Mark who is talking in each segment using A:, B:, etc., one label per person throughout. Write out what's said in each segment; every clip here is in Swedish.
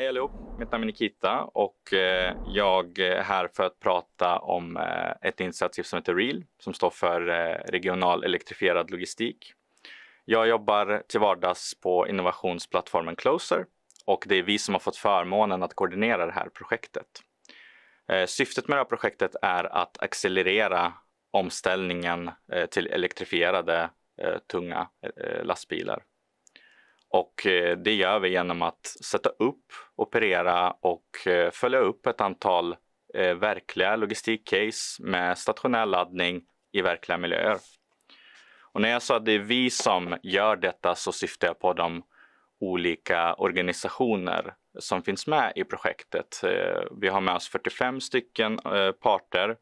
A: Hej allihop! Mitt namn är Nikita och eh, jag är här för att prata om eh, ett initiativ som heter REAL som står för eh, regional elektrifierad logistik. Jag jobbar till vardags på innovationsplattformen Closer och det är vi som har fått förmånen att koordinera det här projektet. Syftet med det här projektet är att accelerera omställningen till elektrifierade tunga lastbilar. Och eh, det gör vi genom att sätta upp, operera och eh, följa upp ett antal eh, verkliga logistikcase med stationär laddning i verkliga miljöer. Och när jag sa att det är vi som gör detta så syftar jag på de olika organisationer som finns med i projektet. Vi har med oss 45 stycken parter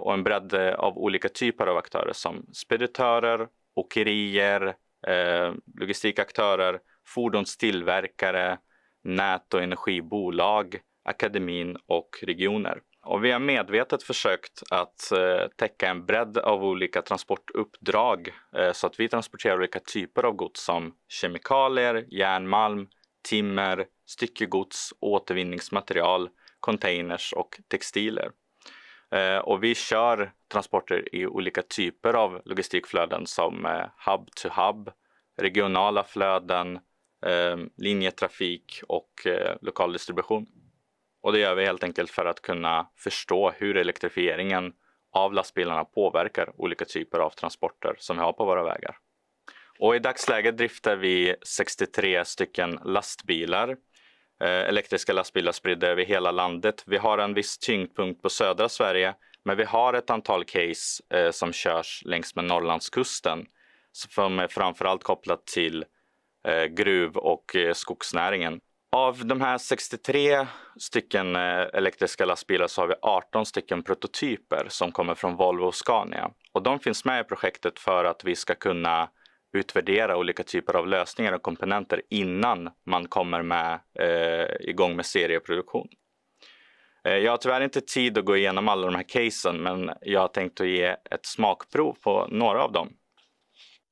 A: och en bredd av olika typer av aktörer som speditörer, åkerier, Eh, logistikaktörer, fordonstillverkare, nät och energibolag, akademin och regioner. Och vi har medvetet försökt att eh, täcka en bredd av olika transportuppdrag eh, så att vi transporterar olika typer av gods som kemikalier, järnmalm, timmer, styckegods, återvinningsmaterial, containers och textiler. Och vi kör transporter i olika typer av logistikflöden som hub-to-hub, hub to hub regionala flöden, eh, linjetrafik och eh, lokal distribution. Och det gör vi helt enkelt för att kunna förstå hur elektrifieringen av lastbilarna påverkar olika typer av transporter som vi har på våra vägar. Och I dagsläget driftar vi 63 stycken lastbilar, eh, elektriska lastbilar spridda över hela landet. Vi har en viss tyngdpunkt på södra Sverige, men vi har ett antal case som körs längs med Norrlandskusten som är framförallt kopplat till eh, gruv och eh, skogsnäringen. Av de här 63 stycken eh, elektriska lastbilar så har vi 18 stycken prototyper som kommer från Volvo och Scania. Och de finns med i projektet för att vi ska kunna utvärdera olika typer av lösningar och komponenter innan man kommer med, eh, igång med serieproduktion. jag har tyvärr inte tid att gå igenom alla de här casen men jag har tänkt att ge ett smakprov på några av dem.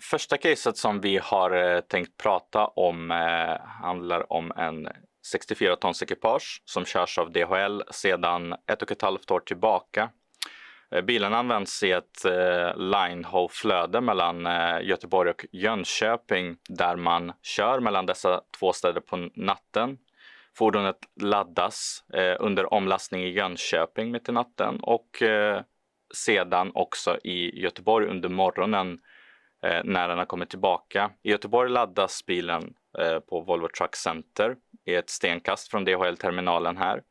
A: Första caset som vi har eh, tänkt prata om eh, handlar om en 64 tons ekipage som körs av DHL sedan ett och ett halvt år tillbaka. Eh, bilen används i ett eh, Linehoe-flöde mellan Göteborg och Jönköping där man kör mellan dessa två städer på natten. Fordonet laddas under omlastning i Jönköping mitt i natten och sedan också i Göteborg under morgonen Eh, när den har kommit tillbaka. I Göteborg laddas bilen eh, på Volvo Truck Center i ett stenkast från DHL-terminalen här.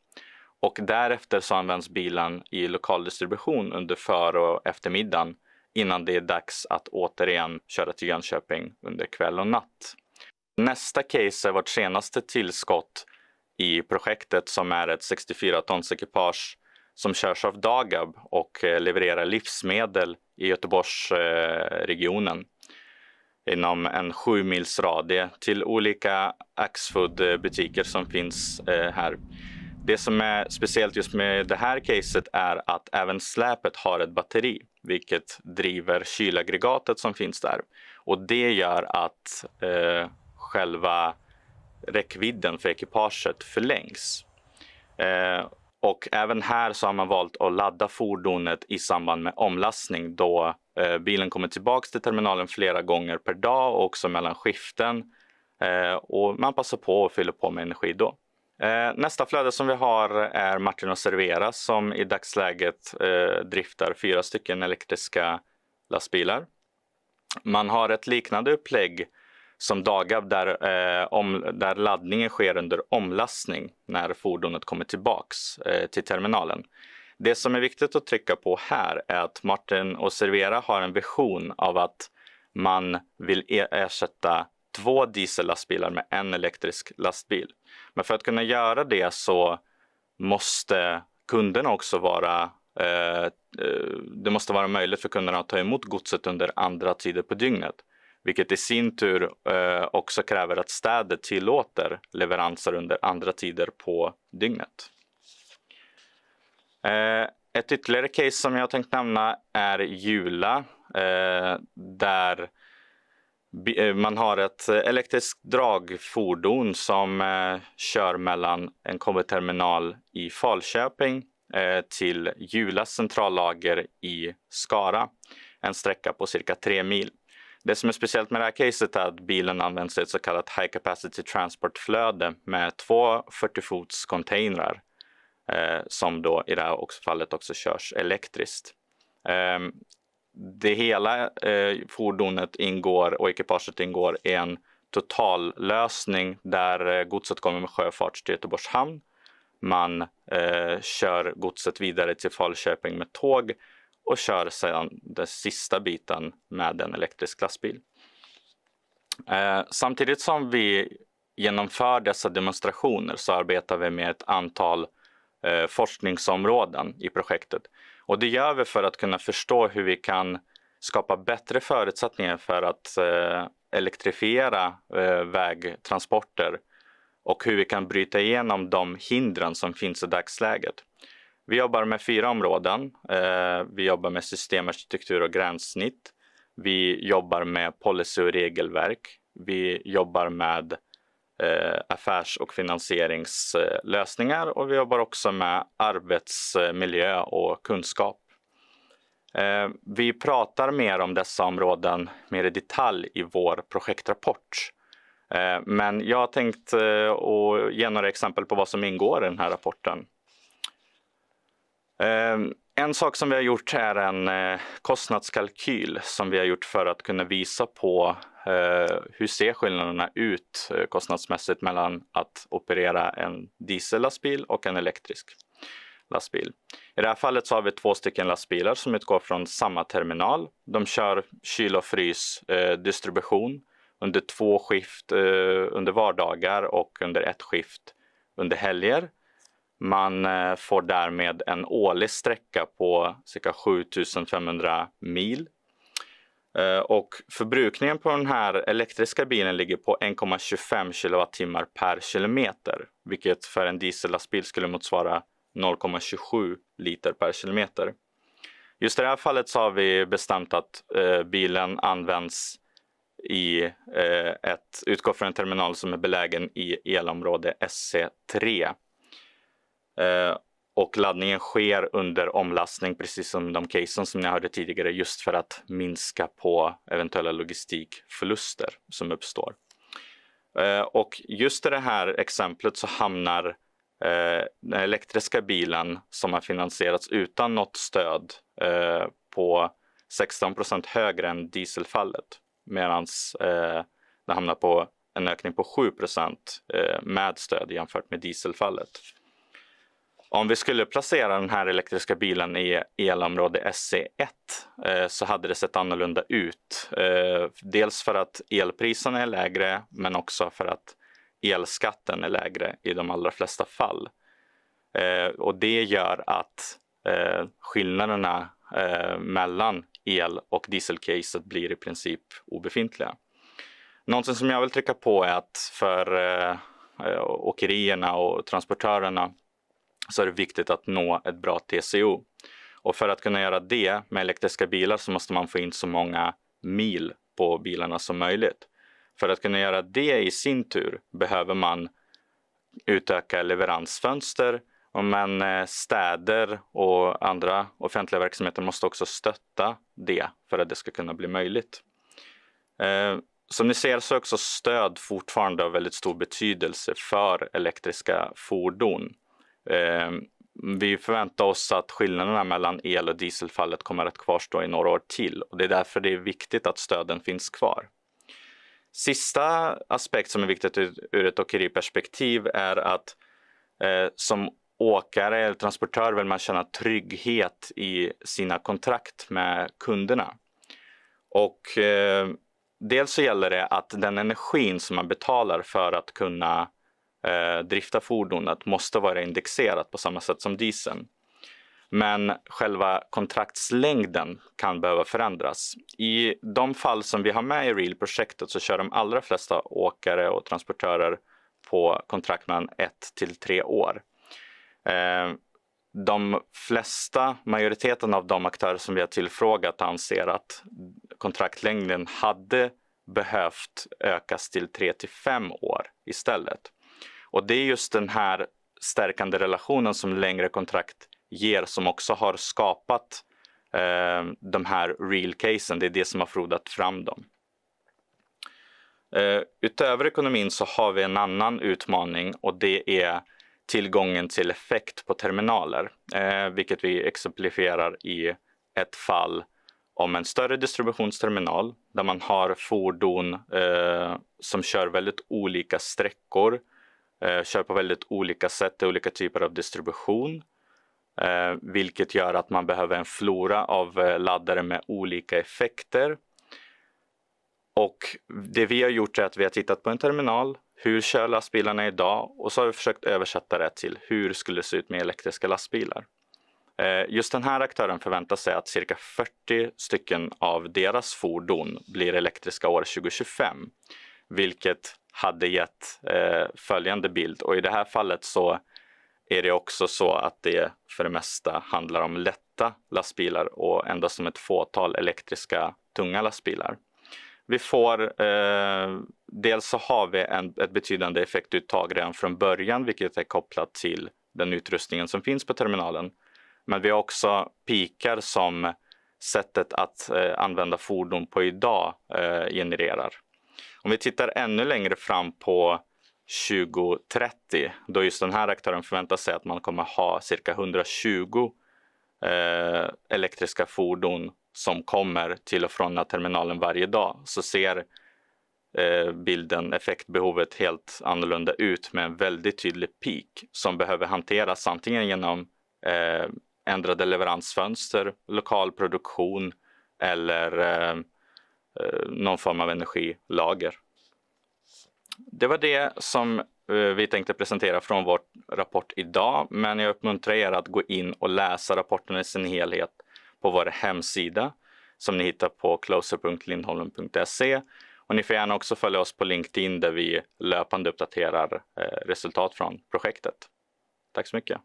A: Och därefter så används bilen i lokaldistribution under för och eftermiddagen innan det är dags att återigen köra till Jönköping under kväll och natt. Nästa case är vårt senaste tillskott i projektet som är ett 64 tons ekipage som körs av Dagab och eh, levererar livsmedel i Göteborgsregionen inom en sju mils radie till olika Axfood-butiker som finns eh, här. Det som är speciellt just med det här caset är att även släpet har ett batteri vilket driver kylaggregatet som finns där. Och det gör att eh, själva räckvidden för ekipaget förlängs. Eh, och även här så har man valt att ladda fordonet i samband med omlastning då eh, bilen kommer tillbaka till terminalen flera gånger per dag och också mellan skiften. Eh, och man passar på att fylla på med energi då. Eh, nästa flöde som vi har är Martin och Servera som i dagsläget eh, driftar fyra stycken elektriska lastbilar. Man har ett liknande upplägg som dagar där, eh, om, där laddningen sker under omlastning när fordonet kommer tillbaks eh, till terminalen. Det som är viktigt att trycka på här är att Martin och Servera har en vision av att man vill e- ersätta två diesellastbilar med en elektrisk lastbil. Men för att kunna göra det så måste kunderna också vara eh, eh det måste vara möjligt för kunderna att ta emot godset under andra tider på dygnet vilket i sin tur eh, också kräver att städer tillåter leveranser under andra tider på dygnet. Eh, ett ytterligare case som jag tänkt nämna är Jula eh, där man har ett elektriskt dragfordon som kör mellan en kombiterminal i Falköping till Julas centrallager i Skara. En sträcka på cirka tre mil. Det som är speciellt med det här caset är att bilen används i ett så kallat high capacity transport-flöde med två 40-fots containrar eh, som då i det här också fallet också körs elektriskt. Eh, det hela eh, fordonet ingår och ekipaget ingår i en totallösning där eh, godset kommer med sjöfart till Göteborgs hamn. Man eh, kör godset vidare till Falköping med tåg och kör sedan den sista biten med en elektrisk lastbil. Eh, samtidigt som vi genomför dessa demonstrationer så arbetar vi med ett antal eh, forskningsområden i projektet. Och det gör vi för att kunna förstå hur vi kan skapa bättre förutsättningar för att eh, elektrifiera vägtransporter och hur vi kan bryta igenom de hindren som finns i dagsläget. Vi jobbar med fyra områden. Eh, vi jobbar med systemarkitektur och gränssnitt. Vi jobbar med policy och regelverk. Vi jobbar med eh, affärs och finansieringslösningar och vi jobbar också med arbetsmiljö och kunskap. Eh, vi pratar mer om dessa områden mer i detalj i vår projektrapport. Men jag har tänkt ge några exempel på vad som ingår i den här rapporten. Ehm, en sak som vi har gjort är en eh, kostnadskalkyl som vi har gjort för att kunna visa på eh, hur ser skillnaderna ut eh, kostnadsmässigt mellan att operera en diesellastbil och en elektrisk lastbil. I det här fallet så har vi två stycken lastbilar som utgår från samma terminal. De kör kyl och frys distribution under två skift under vardagar och under ett skift under helger. Man eh, får därmed en årlig sträcka på cirka 7500 mil. Eh, och förbrukningen på den här elektriska bilen ligger på 1,25 kilowattimmar per kilometer, vilket för en diesellastbil skulle motsvara 0,27 liter per kilometer. Just i det här fallet så har vi bestämt att eh, bilen används i eh, ett, utgår från en terminal som är belägen i elområde SC3. Eh, och laddningen sker under omlastning, precis som de casen som ni hörde tidigare, just för att minska på eventuella logistikförluster som uppstår. Eh, och just i det här exemplet så hamnar eh, den elektriska bilen som har finansierats utan något stöd på 16 procent högre än dieselfallet. Medan det hamnar på en ökning på 7 procent med stöd jämfört med dieselfallet. Om vi skulle placera den här elektriska bilen i elområde SC1 e eh, så hade det sett annorlunda ut. Eh, dels för att elpriserna är lägre men också för att elskatten är lägre i de allra flesta fall. Eh, och det gör att skillnaderna mellan el och dieselcaset blir i princip obefintliga. Någonting som jag vill trycka på är att för åkerierna och transportörerna så är det viktigt att nå ett bra TCO. Och för att kunna göra det med elektriska bilar så måste man få in så många mil på bilarna som möjligt. För att kunna göra det i sin tur behöver man utöka leveransfönster men eh, städer och andra offentliga verksamheter måste också stötta det för att det ska kunna bli möjligt. Eh, som ni ser så är också stöd fortfarande av väldigt stor betydelse för elektriska fordon. Ehm, vi förväntar oss att skillnaderna mellan el och dieselfallet kommer att kvarstå i några år till och det är därför det är viktigt att stöden finns kvar. Sista aspekt som är viktigt ur ett åkeriperspektiv är att eh, som åkare eller transportör vill man känna trygghet i sina kontrakt med kunderna. Och eh, dels så gäller det att den energin som man betalar för att kunna eh, drifta fordonet måste vara indexerat på samma sätt som dieseln. Men själva kontraktslängden kan behöva förändras. I de fall som vi har med i REAL-projektet så kör de allra flesta åkare och transportörer på kontrakt mellan ett till tre år. Eh, de flesta, majoriteten av de aktörer som vi har tillfrågat anser att kontraktlängden hade behövt ökas till tre till fem år istället. Och det är just den här stärkande relationen som längre kontrakt ger som också har skapat eh, de här real casen. Det är det som har frodat fram dem. Eh, utöver ekonomin så har vi en annan utmaning och det är tillgången till effekt på terminaler, eh, vilket vi exemplifierar i ett fall om en större distributionsterminal där man har fordon eh, som kör väldigt olika sträckor eh, kör på väldigt olika sätt olika typer av distribution. Eh, vilket gör att man behöver en flora av eh, laddare med olika effekter. Och det vi har gjort är att vi har tittat på en terminal, hur kör lastbilarna idag? Och så har vi försökt översätta det till hur skulle det se ut med elektriska lastbilar? Eh, just den här aktören förväntar sig att cirka 40 stycken av deras fordon blir elektriska år 2025, vilket hade gett eh, följande bild och i det här fallet så är det också så att det för det mesta handlar om lätta lastbilar och endast om ett fåtal elektriska tunga lastbilar. Vi får, eh, dels så har vi en, ett betydande effektuttag redan från början vilket är kopplat till den utrustningen som finns på terminalen. Men vi har också pikar som sättet att eh, använda fordon på idag eh, genererar. Om vi tittar ännu längre fram på 2030 då just den här aktören förväntar sig att man kommer ha cirka 120 eh, elektriska fordon som kommer till och från terminalen varje dag så ser eh, bilden, effektbehovet helt annorlunda ut med en väldigt tydlig peak som behöver hanteras antingen genom eh, ändrade leveransfönster, lokal produktion eller eh, Eh, någon form av energilager. Det var det som eh, vi tänkte presentera från vår rapport idag, men jag uppmuntrar er att gå in och läsa rapporten i sin helhet på vår hemsida som ni hittar på closer.lindholmen.se och ni får gärna också följa oss på LinkedIn där vi löpande uppdaterar eh, resultat från projektet. Tack så mycket!